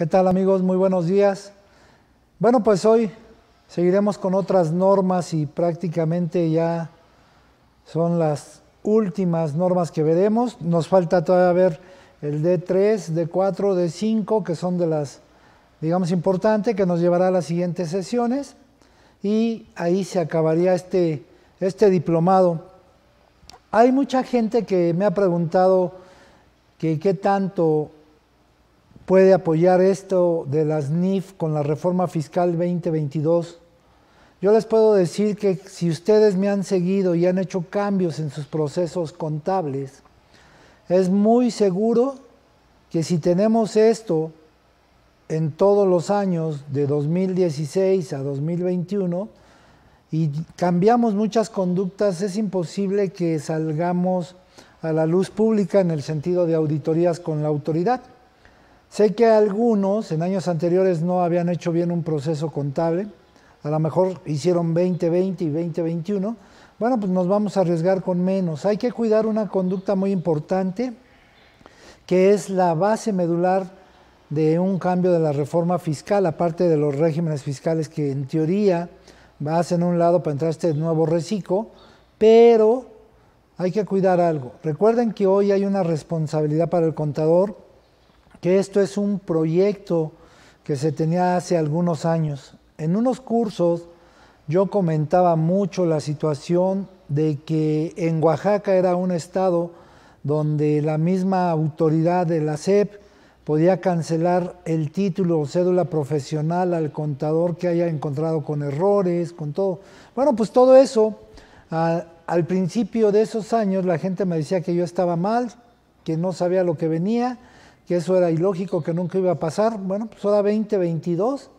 ¿Qué tal amigos? Muy buenos días. Bueno, pues hoy seguiremos con otras normas y prácticamente ya son las últimas normas que veremos. Nos falta todavía ver el D3, D4, D5, que son de las, digamos, importantes, que nos llevará a las siguientes sesiones. Y ahí se acabaría este, este diplomado. Hay mucha gente que me ha preguntado que qué tanto puede apoyar esto de las NIF con la reforma fiscal 2022. Yo les puedo decir que si ustedes me han seguido y han hecho cambios en sus procesos contables, es muy seguro que si tenemos esto en todos los años de 2016 a 2021 y cambiamos muchas conductas, es imposible que salgamos a la luz pública en el sentido de auditorías con la autoridad. Sé que algunos en años anteriores no habían hecho bien un proceso contable, a lo mejor hicieron 2020 y 2021. Bueno, pues nos vamos a arriesgar con menos. Hay que cuidar una conducta muy importante, que es la base medular de un cambio de la reforma fiscal, aparte de los regímenes fiscales que en teoría ser un lado para entrar este nuevo reciclo, pero hay que cuidar algo. Recuerden que hoy hay una responsabilidad para el contador que esto es un proyecto que se tenía hace algunos años. En unos cursos yo comentaba mucho la situación de que en Oaxaca era un estado donde la misma autoridad de la SEP podía cancelar el título o cédula profesional al contador que haya encontrado con errores, con todo. Bueno, pues todo eso, ah, al principio de esos años la gente me decía que yo estaba mal, que no sabía lo que venía, que eso era ilógico, que nunca iba a pasar. Bueno, pues ahora 2022,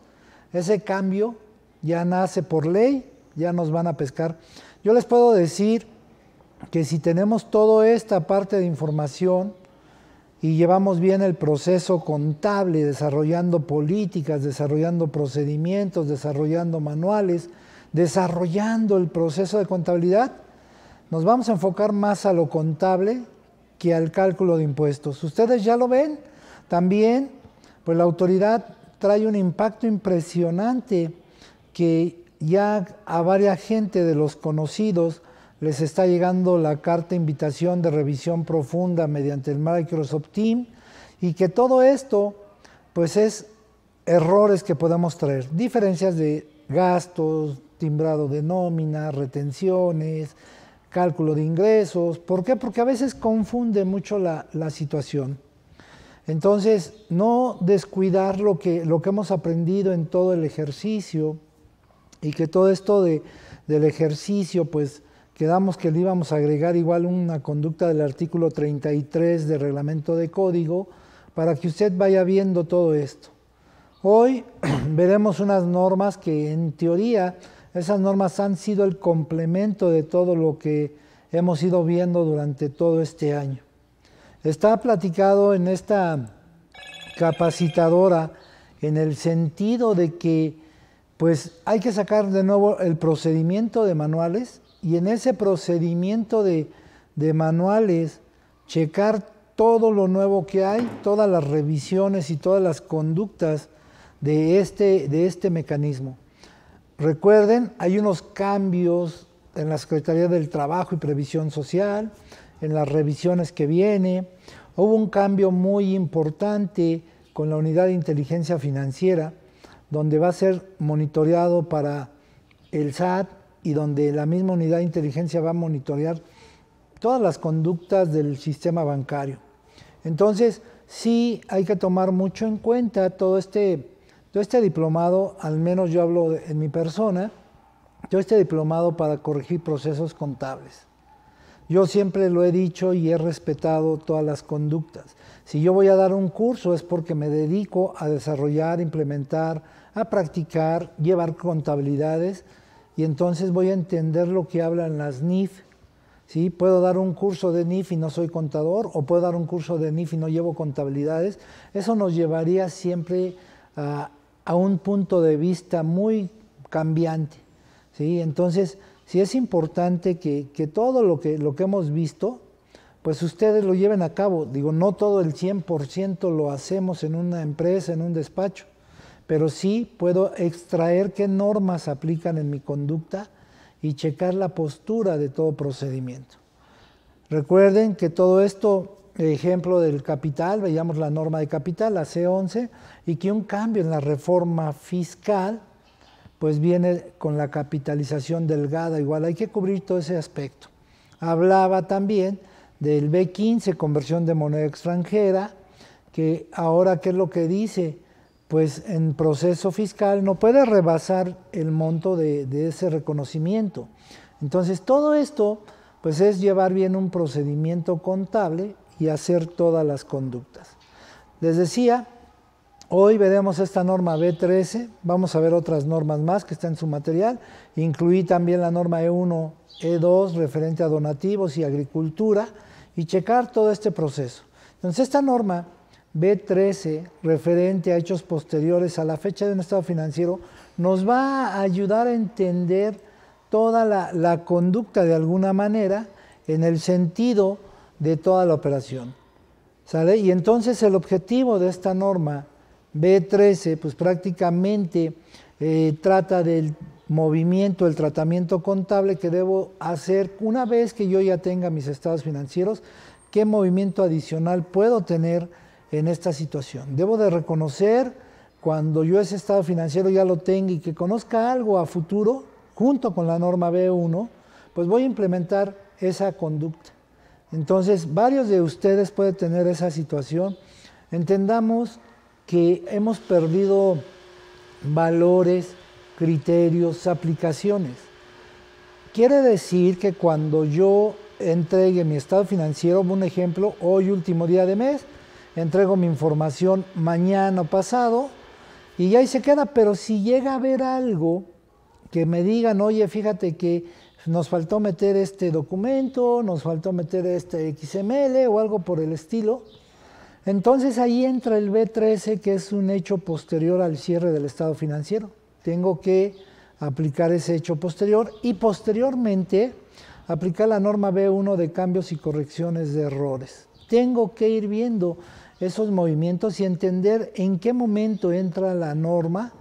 ese cambio ya nace por ley, ya nos van a pescar. Yo les puedo decir que si tenemos toda esta parte de información y llevamos bien el proceso contable, desarrollando políticas, desarrollando procedimientos, desarrollando manuales, desarrollando el proceso de contabilidad, nos vamos a enfocar más a lo contable que al cálculo de impuestos. Ustedes ya lo ven, también, pues la autoridad trae un impacto impresionante que ya a varias gente de los conocidos les está llegando la carta invitación de revisión profunda mediante el Microsoft Team y que todo esto pues es errores que podemos traer, diferencias de gastos, timbrado de nómina, retenciones, cálculo de ingresos. ¿Por qué? Porque a veces confunde mucho la, situación. Entonces, no descuidar lo que, lo que, hemos aprendido en todo el ejercicio y que todo esto de, del ejercicio, pues quedamos que le íbamos a agregar igual una conducta del artículo 33 del reglamento de código para que usted vaya viendo todo esto. Hoy veremos unas normas que en teoría esas normas han sido el complemento de todo lo que hemos ido viendo durante todo este año. Está platicado en esta capacitadora en el sentido de que pues hay que sacar de nuevo el procedimiento de manuales y en ese procedimiento de, manuales checar todo lo nuevo que hay, todas las revisiones y todas las conductas de este, de este mecanismo. Recuerden, hay unos cambios en la Secretaría del Trabajo y Previsión Social, en las revisiones que viene. Hubo un cambio muy importante con la unidad de inteligencia financiera, donde va a ser monitoreado para el SAT y donde la misma unidad de inteligencia va a monitorear todas las conductas del sistema bancario. Entonces, sí hay que tomar mucho en cuenta todo este yo este diplomado, al menos yo hablo en mi persona, yo este diplomado para corregir procesos contables. Yo siempre lo he dicho y he respetado todas las conductas. Si yo voy a dar un curso es porque me dedico a desarrollar, implementar, a practicar, llevar contabilidades y entonces voy a entender lo que hablan las NIF. ¿sí? Puedo dar un curso de NIF y no soy contador o puedo dar un curso de NIF y no llevo contabilidades. Eso nos llevaría siempre a a un punto de vista muy cambiante. ¿sí? Entonces, sí es importante que, todo lo que, lo que hemos visto, pues ustedes lo lleven a cabo. Digo, no todo el 100% lo hacemos en una empresa, en un despacho, pero sí puedo extraer qué normas aplican en mi conducta y checar la postura de todo procedimiento. Recuerden que todo esto ejemplo del capital, veíamos la norma de capital, la C11, y que un cambio en la reforma fiscal, pues viene con la capitalización delgada, igual hay que cubrir todo ese aspecto. Hablaba también del B15, conversión de moneda extranjera, que ahora, ¿qué es lo que dice? Pues en proceso fiscal no puede rebasar el monto de, de ese reconocimiento. Entonces, todo esto, pues es llevar bien un procedimiento contable y hacer todas las conductas. Les decía, hoy veremos esta norma B13, vamos a ver otras normas más que están en su material, incluir también la norma E1, E2 referente a donativos y agricultura y checar todo este proceso. Entonces esta norma B13 referente a hechos posteriores a la fecha de un estado financiero nos va a ayudar a entender toda la conducta de alguna manera en el sentido de toda la operación. ¿Sale? Y entonces el objetivo de esta norma B13, pues prácticamente eh, trata del movimiento, el tratamiento contable que debo hacer una vez que yo ya tenga mis estados financieros, qué movimiento adicional puedo tener en esta situación. Debo de reconocer cuando yo ese estado financiero ya lo tenga y que conozca algo a futuro, junto con la norma B1, pues voy a implementar esa conducta. Entonces, varios de ustedes pueden tener esa situación. Entendamos que hemos perdido valores, criterios, aplicaciones. Quiere decir que cuando yo entregue mi estado financiero, un ejemplo, hoy último día de mes, entrego mi información mañana o pasado y ahí se queda, pero si llega a haber algo que me digan, oye, fíjate que nos faltó meter este documento, nos faltó meter este XML o algo por el estilo. Entonces ahí entra el B13, que es un hecho posterior al cierre del estado financiero. Tengo que aplicar ese hecho posterior y posteriormente aplicar la norma B1 de cambios y correcciones de errores. Tengo que ir viendo esos movimientos y entender en qué momento entra la norma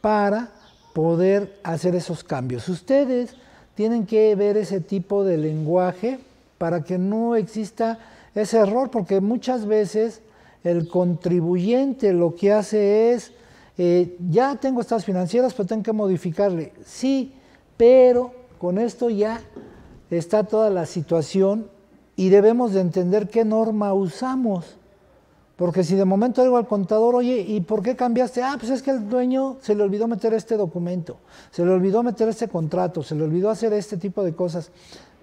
para poder hacer esos cambios. Ustedes tienen que ver ese tipo de lenguaje para que no exista ese error, porque muchas veces el contribuyente lo que hace es, eh, ya tengo estas financieras, pero tengo que modificarle. Sí, pero con esto ya está toda la situación y debemos de entender qué norma usamos. Porque si de momento digo al contador, oye, ¿y por qué cambiaste? Ah, pues es que el dueño se le olvidó meter este documento, se le olvidó meter este contrato, se le olvidó hacer este tipo de cosas.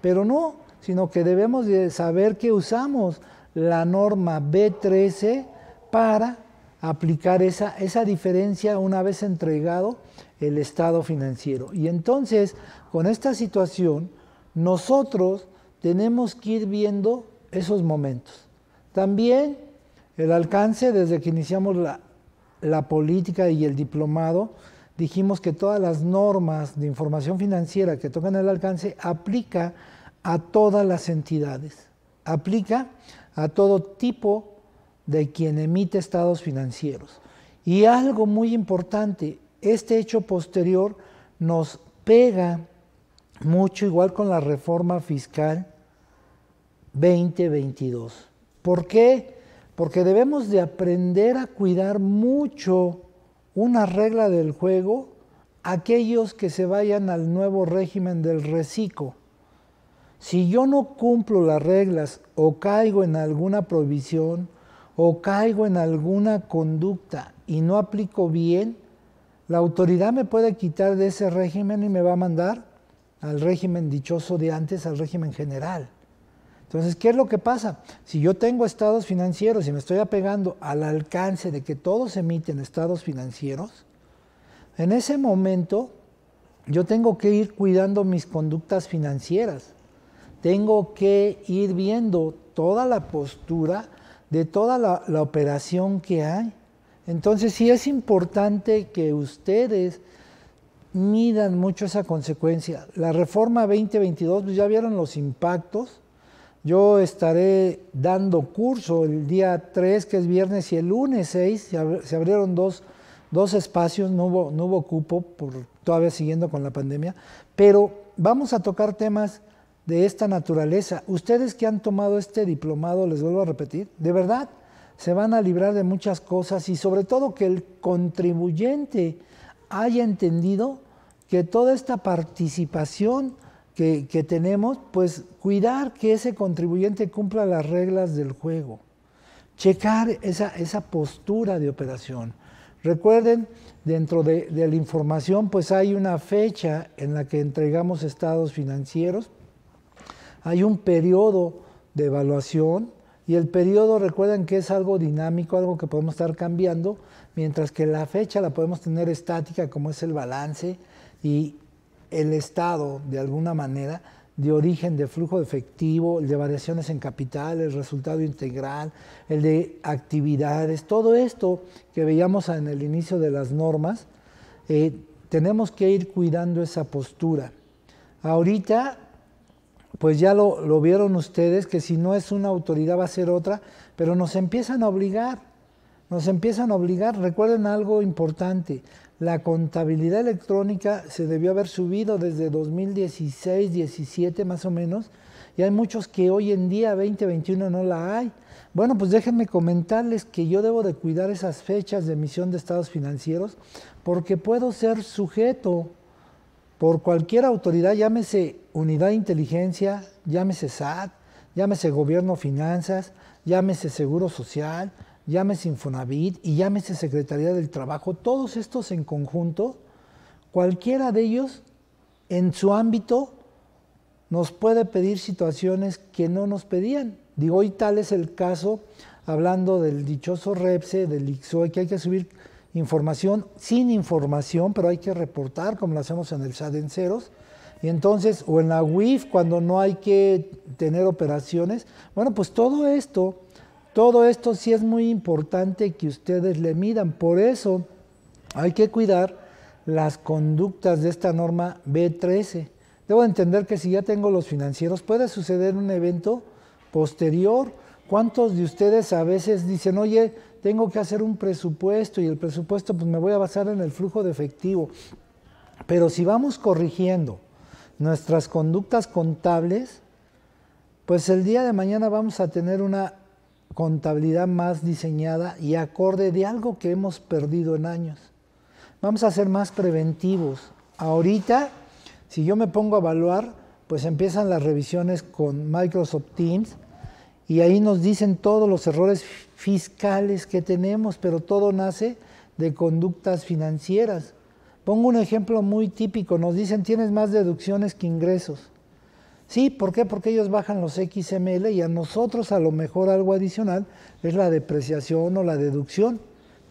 Pero no, sino que debemos de saber que usamos la norma B13 para aplicar esa, esa diferencia una vez entregado el estado financiero. Y entonces, con esta situación, nosotros tenemos que ir viendo esos momentos. También el alcance, desde que iniciamos la, política y el diplomado, dijimos que todas las normas de información financiera que tocan el alcance aplica a todas las entidades, aplica a todo tipo de quien emite estados financieros. Y algo muy importante, este hecho posterior nos pega mucho igual con la reforma fiscal 2022. ¿Por qué? porque debemos de aprender a cuidar mucho una regla del juego aquellos que se vayan al nuevo régimen del reciclo. Si yo no cumplo las reglas o caigo en alguna provisión o caigo en alguna conducta y no aplico bien, la autoridad me puede quitar de ese régimen y me va a mandar al régimen dichoso de antes, al régimen general. Entonces, ¿qué es lo que pasa? Si yo tengo estados financieros y me estoy apegando al alcance de que todos emiten estados financieros, en ese momento yo tengo que ir cuidando mis conductas financieras. Tengo que ir viendo toda la postura de toda la, operación que hay. Entonces sí es importante que ustedes midan mucho esa consecuencia. La reforma 2022, pues ya vieron los impactos yo estaré dando curso el día 3, que es viernes, y el lunes 6 se abrieron dos, espacios, no hubo, no hubo cupo, por, todavía siguiendo con la pandemia, pero vamos a tocar temas de esta naturaleza. Ustedes que han tomado este diplomado, les vuelvo a repetir, de verdad se van a librar de muchas cosas y sobre todo que el contribuyente haya entendido que toda esta participación que, tenemos, pues cuidar que ese contribuyente cumpla las reglas del juego, checar esa, esa postura de operación. Recuerden, dentro de, de, la información, pues hay una fecha en la que entregamos estados financieros, hay un periodo de evaluación y el periodo, recuerden que es algo dinámico, algo que podemos estar cambiando, mientras que la fecha la podemos tener estática como es el balance y, el estado, de alguna manera, de origen de flujo efectivo, el de variaciones en capital, el resultado integral, el de actividades, todo esto que veíamos en el inicio de las normas, eh, tenemos que ir cuidando esa postura. Ahorita, pues ya lo, lo vieron ustedes, que si no es una autoridad va a ser otra, pero nos empiezan a obligar, nos empiezan a obligar, recuerden algo importante, la contabilidad electrónica se debió haber subido desde 2016, 17 más o menos, y hay muchos que hoy en día, 2021, no la hay. Bueno, pues déjenme comentarles que yo debo de cuidar esas fechas de emisión de estados financieros porque puedo ser sujeto por cualquier autoridad, llámese unidad de inteligencia, llámese SAT, llámese gobierno finanzas, llámese seguro social, llámese Infonavit y llámese Secretaría del Trabajo, todos estos en conjunto, cualquiera de ellos en su ámbito nos puede pedir situaciones que no nos pedían. Digo, hoy tal es el caso, hablando del dichoso REPSE, del IXOE, que hay que subir información sin información, pero hay que reportar, como lo hacemos en el SAD en ceros. Y entonces, o en la WIF, cuando no hay que tener operaciones. Bueno, pues todo esto todo esto sí es muy importante que ustedes le midan. Por eso hay que cuidar las conductas de esta norma B13. Debo entender que si ya tengo los financieros, puede suceder un evento posterior. ¿Cuántos de ustedes a veces dicen, oye, tengo que hacer un presupuesto y el presupuesto pues me voy a basar en el flujo de efectivo? Pero si vamos corrigiendo nuestras conductas contables, pues el día de mañana vamos a tener una contabilidad más diseñada y acorde de algo que hemos perdido en años. Vamos a ser más preventivos. Ahorita, si yo me pongo a evaluar, pues empiezan las revisiones con Microsoft Teams y ahí nos dicen todos los errores fiscales que tenemos, pero todo nace de conductas financieras. Pongo un ejemplo muy típico, nos dicen tienes más deducciones que ingresos. Sí, ¿por qué? Porque ellos bajan los XML y a nosotros a lo mejor algo adicional es la depreciación o la deducción.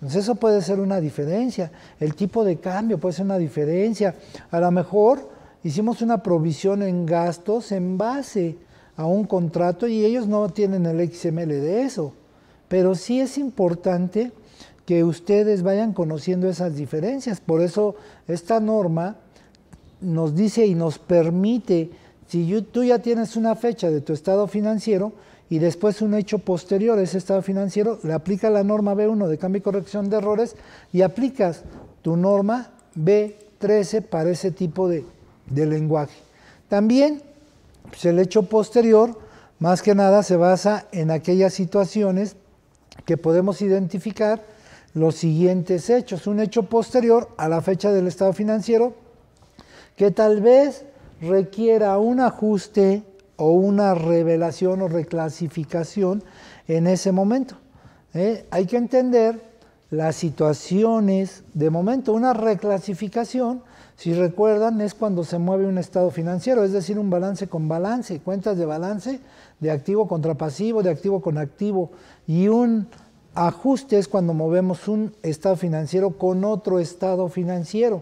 Entonces eso puede ser una diferencia, el tipo de cambio puede ser una diferencia. A lo mejor hicimos una provisión en gastos en base a un contrato y ellos no tienen el XML de eso. Pero sí es importante que ustedes vayan conociendo esas diferencias. Por eso esta norma nos dice y nos permite si tú ya tienes una fecha de tu estado financiero y después un hecho posterior a ese estado financiero, le aplica la norma B1 de cambio y corrección de errores y aplicas tu norma B13 para ese tipo de, de lenguaje. También pues, el hecho posterior, más que nada, se basa en aquellas situaciones que podemos identificar los siguientes hechos. Un hecho posterior a la fecha del estado financiero que tal vez requiera un ajuste o una revelación o reclasificación en ese momento. ¿eh? Hay que entender las situaciones de momento. Una reclasificación, si recuerdan, es cuando se mueve un estado financiero, es decir, un balance con balance, cuentas de balance de activo contra pasivo, de activo con activo. Y un ajuste es cuando movemos un estado financiero con otro estado financiero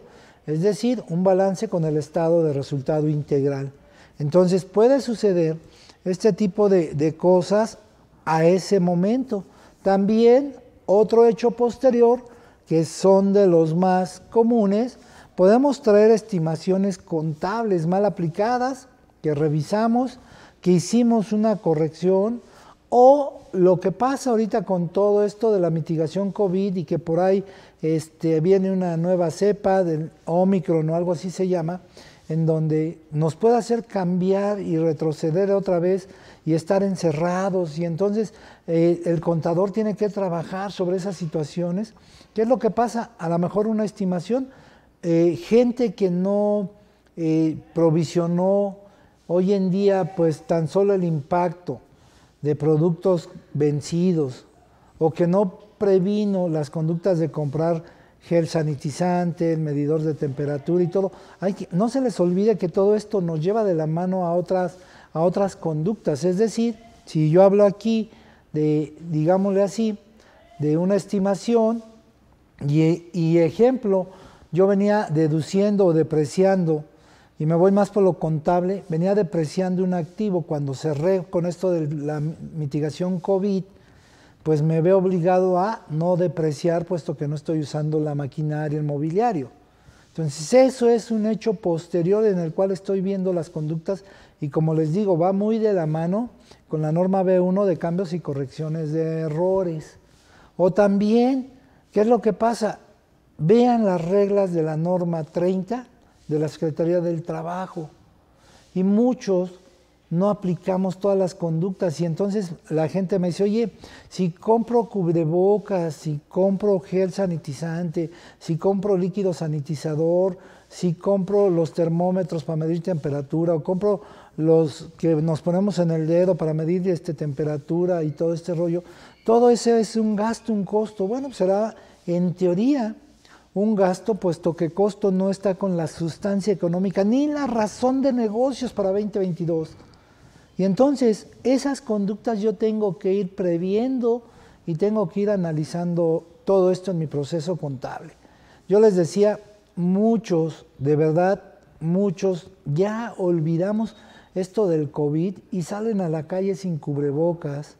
es decir, un balance con el estado de resultado integral. Entonces puede suceder este tipo de, cosas a ese momento. También otro hecho posterior, que son de los más comunes, podemos traer estimaciones contables mal aplicadas que revisamos, que hicimos una corrección o lo que pasa ahorita con todo esto de la mitigación COVID y que por ahí este, viene una nueva cepa del Omicron o algo así se llama, en donde nos puede hacer cambiar y retroceder otra vez y estar encerrados. Y entonces eh, el contador tiene que trabajar sobre esas situaciones. ¿Qué es lo que pasa? A lo mejor una estimación, eh, gente que no eh, provisionó hoy en día pues tan solo el impacto de productos vencidos o que no previno las conductas de comprar gel sanitizante, el medidor de temperatura y todo. no se les olvide que todo esto nos lleva de la mano a otras, a otras conductas. Es decir, si yo hablo aquí de, digámosle así, de una estimación y, y ejemplo, yo venía deduciendo o depreciando, y me voy más por lo contable, venía depreciando un activo cuando cerré con esto de la mitigación COVID pues me veo obligado a no depreciar puesto que no estoy usando la maquinaria, el mobiliario. Entonces eso es un hecho posterior en el cual estoy viendo las conductas y como les digo, va muy de la mano con la norma B1 de cambios y correcciones de errores. O también, ¿qué es lo que pasa? Vean las reglas de la norma 30 de la Secretaría del Trabajo. Y muchos no aplicamos todas las conductas y entonces la gente me dice, oye, si compro cubrebocas, si compro gel sanitizante, si compro líquido sanitizador, si compro los termómetros para medir temperatura o compro los que nos ponemos en el dedo para medir este, temperatura y todo este rollo, todo ese es un gasto, un costo. Bueno, pues será en teoría un gasto, puesto que costo no está con la sustancia económica ni la razón de negocios para 2022. Y entonces esas conductas yo tengo que ir previendo y tengo que ir analizando todo esto en mi proceso contable. Yo les decía, muchos, de verdad, muchos, ya olvidamos esto del COVID y salen a la calle sin cubrebocas.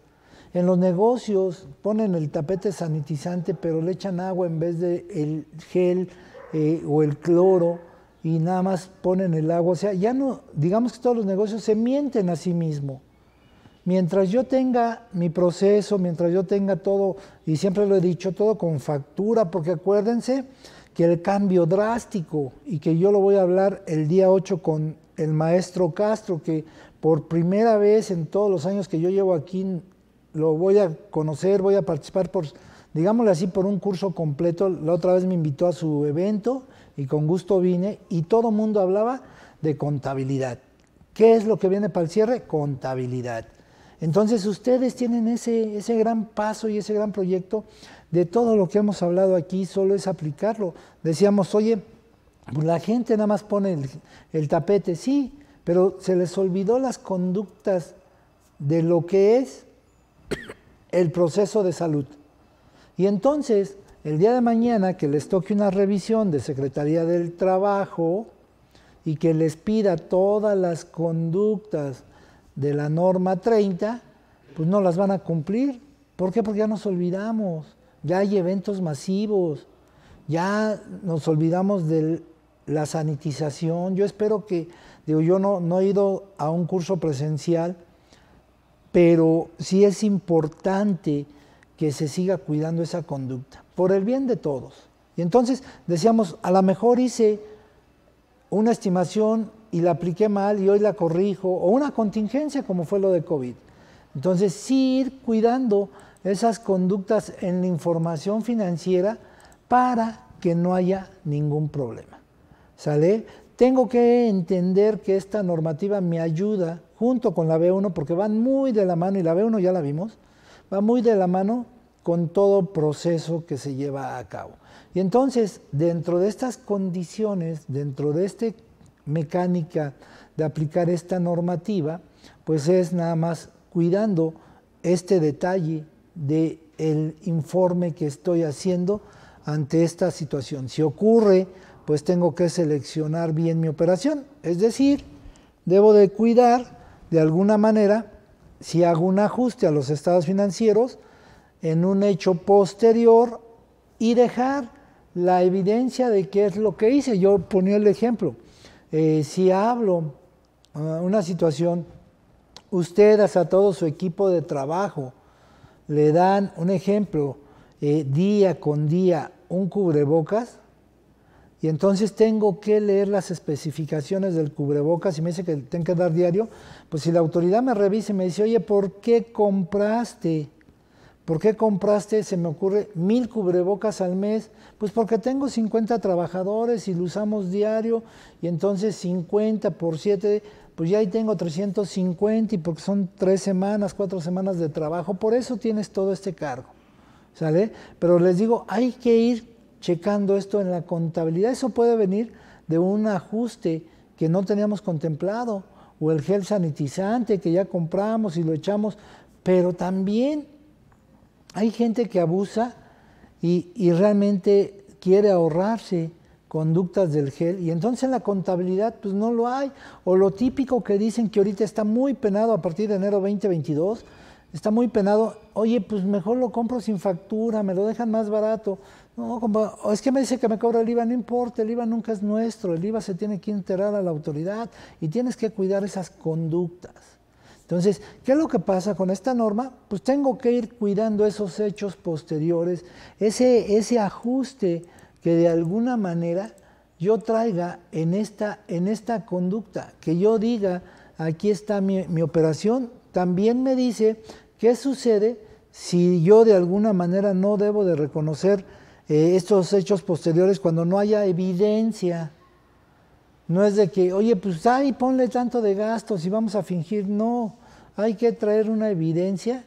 En los negocios ponen el tapete sanitizante, pero le echan agua en vez de el gel eh, o el cloro y nada más ponen el agua. O sea, ya no, digamos que todos los negocios se mienten a sí mismo. Mientras yo tenga mi proceso, mientras yo tenga todo, y siempre lo he dicho, todo con factura, porque acuérdense que el cambio drástico, y que yo lo voy a hablar el día 8 con el maestro Castro, que por primera vez en todos los años que yo llevo aquí, lo voy a conocer, voy a participar por, digámosle así, por un curso completo. La otra vez me invitó a su evento y con gusto vine y todo mundo hablaba de contabilidad. ¿Qué es lo que viene para el cierre? Contabilidad. Entonces ustedes tienen ese, ese gran paso y ese gran proyecto de todo lo que hemos hablado aquí, solo es aplicarlo. Decíamos, oye, pues la gente nada más pone el, el tapete, sí, pero se les olvidó las conductas de lo que es el proceso de salud. Y entonces el día de mañana que les toque una revisión de Secretaría del Trabajo y que les pida todas las conductas de la norma 30, pues no las van a cumplir. ¿Por qué? Porque ya nos olvidamos, ya hay eventos masivos, ya nos olvidamos de la sanitización. Yo espero que, digo, yo no, no he ido a un curso presencial, pero sí es importante que se siga cuidando esa conducta, por el bien de todos. Y entonces decíamos, a lo mejor hice una estimación y la apliqué mal y hoy la corrijo, o una contingencia como fue lo de COVID. Entonces, sí ir cuidando esas conductas en la información financiera para que no haya ningún problema. ¿Sale? Tengo que entender que esta normativa me ayuda junto con la B1 porque van muy de la mano y la B1 ya la vimos, va muy de la mano con todo proceso que se lleva a cabo. Y entonces, dentro de estas condiciones, dentro de esta mecánica de aplicar esta normativa, pues es nada más cuidando este detalle del el informe que estoy haciendo ante esta situación. Si ocurre, pues tengo que seleccionar bien mi operación, es decir, debo de cuidar de alguna manera si hago un ajuste a los estados financieros en un hecho posterior y dejar la evidencia de qué es lo que hice. Yo ponía el ejemplo. Eh, si hablo ah, una situación, ustedes a todo su equipo de trabajo le dan un ejemplo eh, día con día un cubrebocas, y entonces tengo que leer las especificaciones del cubrebocas y me dice que tengo que dar diario, pues si la autoridad me revisa y me dice, oye, ¿por qué compraste? ¿Por qué compraste, se me ocurre, mil cubrebocas al mes? Pues porque tengo 50 trabajadores y lo usamos diario y entonces 50 por 7, pues ya ahí tengo 350 y porque son tres semanas, cuatro semanas de trabajo, por eso tienes todo este cargo. ¿Sale? Pero les digo, hay que ir checando esto en la contabilidad. Eso puede venir de un ajuste que no teníamos contemplado, o el gel sanitizante que ya compramos y lo echamos, pero también hay gente que abusa y, realmente quiere ahorrarse conductas del gel y entonces en la contabilidad pues no lo hay o lo típico que dicen que ahorita está muy penado a partir de enero 2022 está muy penado oye pues mejor lo compro sin factura me lo dejan más barato es que me dice que me cobra el IVA, no importa, el IVA nunca es nuestro, el IVA se tiene que enterar a la autoridad y tienes que cuidar esas conductas. Entonces, ¿qué es lo que pasa con esta norma? Pues tengo que ir cuidando esos hechos posteriores, ese, ese ajuste que de alguna manera yo traiga en esta, en esta conducta, que yo diga, aquí está mi, mi operación, también me dice qué sucede si yo de alguna manera no debo de reconocer eh, estos hechos posteriores cuando no haya evidencia. No es de que, oye, pues ahí ponle tanto de gastos y vamos a fingir. No, hay que traer una evidencia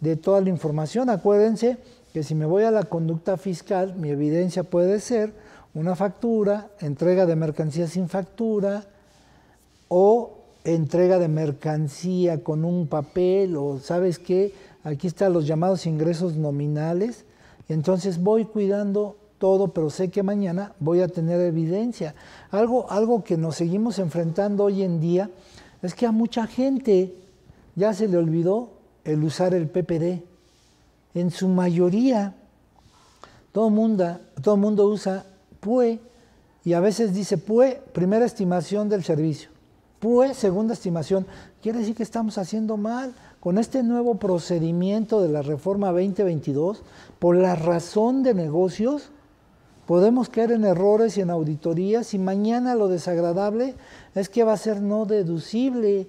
de toda la información. Acuérdense que si me voy a la conducta fiscal, mi evidencia puede ser una factura, entrega de mercancía sin factura o entrega de mercancía con un papel o sabes qué, aquí están los llamados ingresos nominales y Entonces voy cuidando todo, pero sé que mañana voy a tener evidencia. Algo, algo que nos seguimos enfrentando hoy en día es que a mucha gente ya se le olvidó el usar el PPD. En su mayoría, todo mundo, todo mundo usa PUE y a veces dice PUE, primera estimación del servicio. PUE, segunda estimación. Quiere decir que estamos haciendo mal con este nuevo procedimiento de la reforma 2022, por la razón de negocios, podemos caer en errores y en auditorías y mañana lo desagradable es que va a ser no deducible.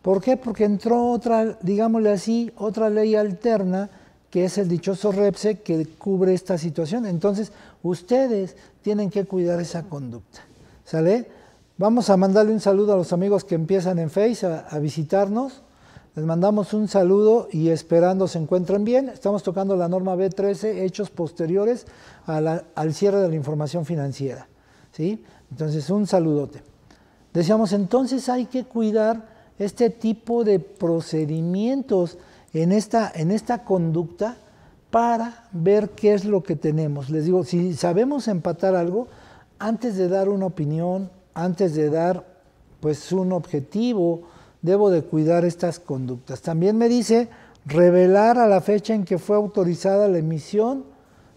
¿Por qué? Porque entró otra, digámosle así, otra ley alterna que es el dichoso REPSE que cubre esta situación. Entonces, ustedes tienen que cuidar esa conducta. ¿Sale? Vamos a mandarle un saludo a los amigos que empiezan en Face a, a visitarnos. Les mandamos un saludo y esperando se encuentren bien. Estamos tocando la norma B13, hechos posteriores al cierre de la información financiera. ¿sí? Entonces, un saludote. Decíamos, entonces hay que cuidar este tipo de procedimientos en esta, en esta conducta para ver qué es lo que tenemos. Les digo, si sabemos empatar algo, antes de dar una opinión, antes de dar pues un objetivo, debo de cuidar estas conductas. También me dice revelar a la fecha en que fue autorizada la emisión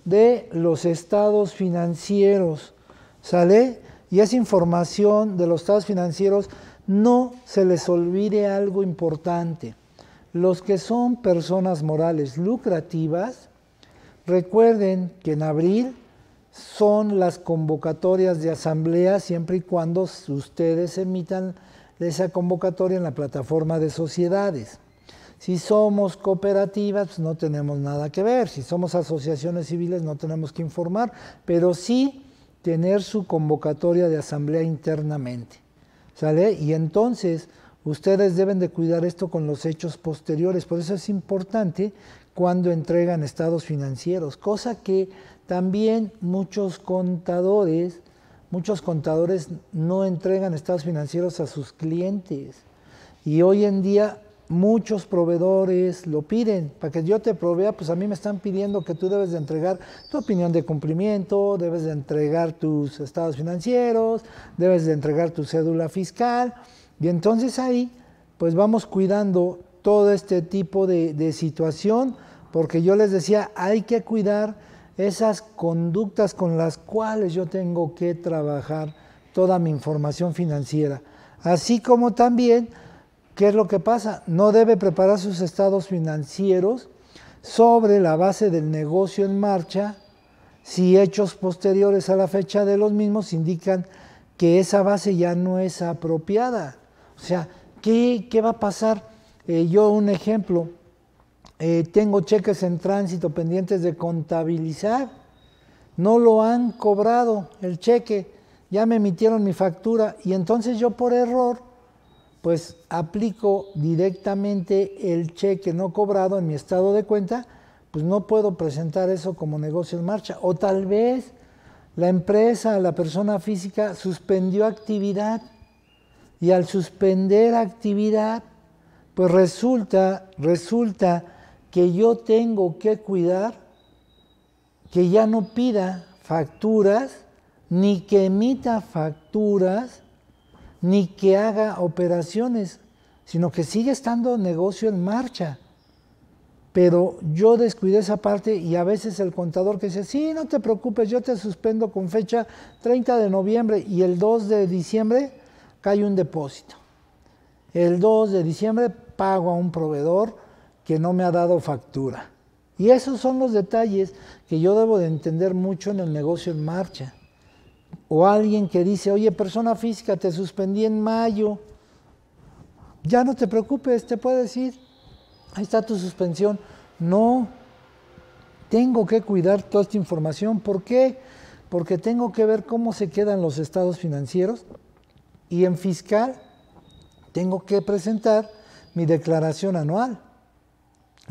de los estados financieros. ¿Sale? Y esa información de los estados financieros no se les olvide algo importante. Los que son personas morales lucrativas, recuerden que en abril son las convocatorias de asamblea siempre y cuando ustedes emitan de esa convocatoria en la plataforma de sociedades. Si somos cooperativas, no tenemos nada que ver. Si somos asociaciones civiles, no tenemos que informar, pero sí tener su convocatoria de asamblea internamente. ¿Sale? Y entonces ustedes deben de cuidar esto con los hechos posteriores. Por eso es importante cuando entregan estados financieros, cosa que también muchos contadores muchos contadores no entregan estados financieros a sus clientes. Y hoy en día muchos proveedores lo piden. Para que yo te provea, pues a mí me están pidiendo que tú debes de entregar tu opinión de cumplimiento, debes de entregar tus estados financieros, debes de entregar tu cédula fiscal. Y entonces ahí, pues vamos cuidando todo este tipo de, situación, porque yo les decía, hay que cuidar esas conductas con las cuales yo tengo que trabajar toda mi información financiera. Así como también, ¿qué es lo que pasa? No debe preparar sus estados financieros sobre la base del negocio en marcha si hechos posteriores a la fecha de los mismos indican que esa base ya no es apropiada. O sea, ¿qué, va a pasar? Eh, yo un ejemplo, eh, tengo cheques en tránsito pendientes de contabilizar. No lo han cobrado el cheque. Ya me emitieron mi factura. Y entonces yo por error, pues aplico directamente el cheque no cobrado en mi estado de cuenta. Pues no puedo presentar eso como negocio en marcha. O tal vez la empresa, la persona física, suspendió actividad. Y al suspender actividad, pues resulta, resulta que yo tengo que cuidar que ya no pida facturas, ni que emita facturas, ni que haga operaciones, sino que sigue estando negocio en marcha. Pero yo descuidé esa parte y a veces el contador que dice, sí, no te preocupes, yo te suspendo con fecha 30 de noviembre y el 2 de diciembre cae un depósito. El 2 de diciembre pago a un proveedor, que no me ha dado factura. Y esos son los detalles que yo debo de entender mucho en el negocio en marcha. O alguien que dice, oye, persona física, te suspendí en mayo. Ya no te preocupes, te puedo decir Ahí está tu suspensión. No, tengo que cuidar toda esta información. ¿Por qué? Porque tengo que ver cómo se quedan los estados financieros. Y en fiscal tengo que presentar mi declaración anual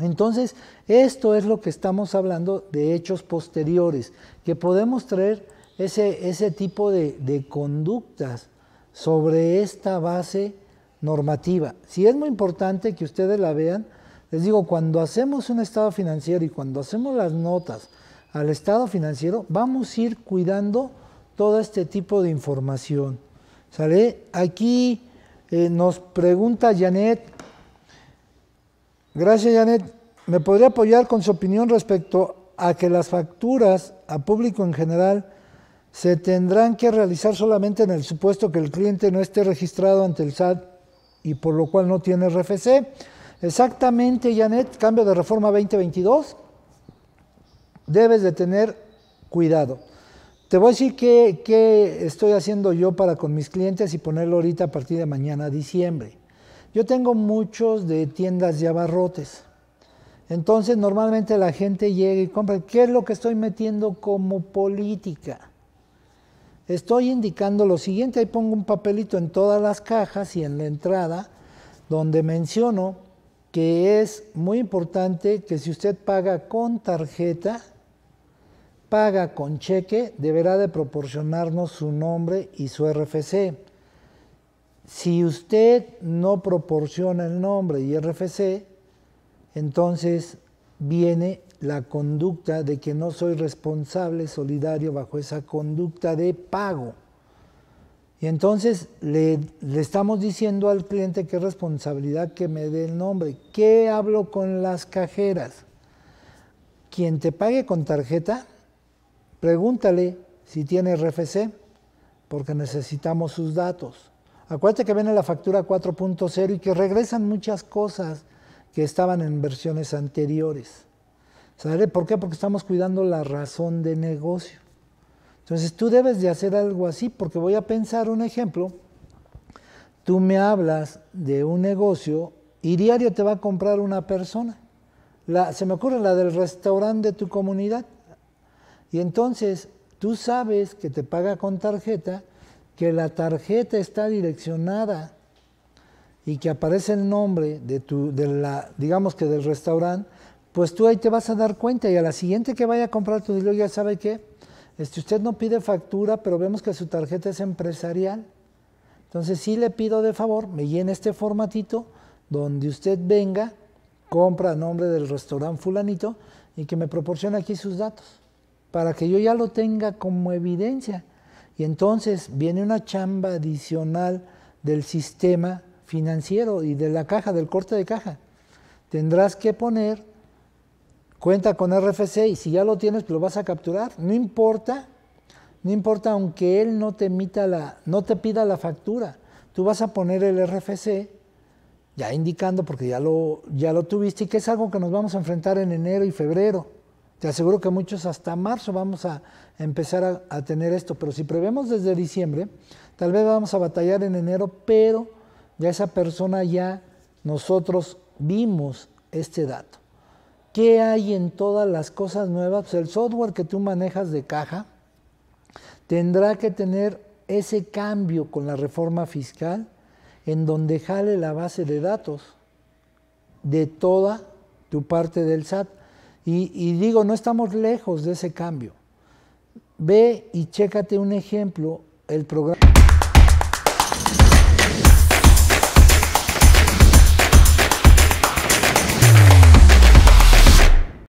entonces, esto es lo que estamos hablando de hechos posteriores, que podemos traer ese, tipo de, conductas sobre esta base normativa. Si es muy importante que ustedes la vean, les digo, cuando hacemos un estado financiero y cuando hacemos las notas al estado financiero, vamos a ir cuidando todo este tipo de información. ¿Sale? Aquí eh, nos pregunta Janet Gracias, Janet. ¿Me podría apoyar con su opinión respecto a que las facturas a público en general se tendrán que realizar solamente en el supuesto que el cliente no esté registrado ante el SAT y por lo cual no tiene RFC? Exactamente, Janet, cambio de reforma 2022. Debes de tener cuidado. Te voy a decir qué, qué estoy haciendo yo para con mis clientes y ponerlo ahorita a partir de mañana, diciembre. Yo tengo muchos de tiendas de abarrotes. Entonces normalmente la gente llega y compra, ¿qué es lo que estoy metiendo como política? Estoy indicando lo siguiente, ahí pongo un papelito en todas las cajas y en la entrada, donde menciono que es muy importante que si usted paga con tarjeta, paga con cheque, deberá de proporcionarnos su nombre y su RFC. Si usted no proporciona el nombre y RFC, entonces viene la conducta de que no soy responsable solidario bajo esa conducta de pago. Y entonces le, estamos diciendo al cliente que responsabilidad que me dé el nombre. ¿Qué hablo con las cajeras? Quien te pague con tarjeta, pregúntale si tiene RFC, porque necesitamos sus datos. Acuérdate que viene la factura 4.0 y que regresan muchas cosas que estaban en versiones anteriores. ¿sabes? ¿Por qué? Porque estamos cuidando la razón de negocio. Entonces tú debes de hacer algo así porque voy a pensar un ejemplo. Tú me hablas de un negocio y diario te va a comprar una persona. se me ocurre la del restaurante de tu comunidad. Y entonces tú sabes que te paga con tarjeta que la tarjeta está direccionada y que aparece el nombre de tu, de la, digamos que del restaurante, pues tú ahí te vas a dar cuenta y a la siguiente que vaya a comprar tu dinero ya sabe que este, usted no pide factura, pero vemos que su tarjeta es empresarial. Entonces sí le pido de favor, me llene este formatito donde usted venga, compra nombre del restaurante fulanito y que me proporcione aquí sus datos para que yo ya lo tenga como evidencia. Y entonces viene una chamba adicional del sistema financiero y de la caja, del corte de caja. Tendrás que poner cuenta con RFC y si ya lo tienes lo vas a capturar. No importa, no importa aunque él no te emita la, no te pida la factura. Tú vas a poner el RFC ya indicando porque ya lo, ya lo tuviste y que es algo que nos vamos a enfrentar en enero y febrero. Te aseguro que muchos hasta marzo vamos a empezar a, tener esto, pero si prevemos desde diciembre, tal vez vamos a batallar en enero, pero ya esa persona ya nosotros vimos este dato. ¿Qué hay en todas las cosas nuevas? Pues el software que tú manejas de caja tendrá que tener ese cambio con la reforma fiscal en donde jale la base de datos de toda tu parte del SAT y, digo, no estamos lejos de ese cambio. Ve y chécate un ejemplo, el programa...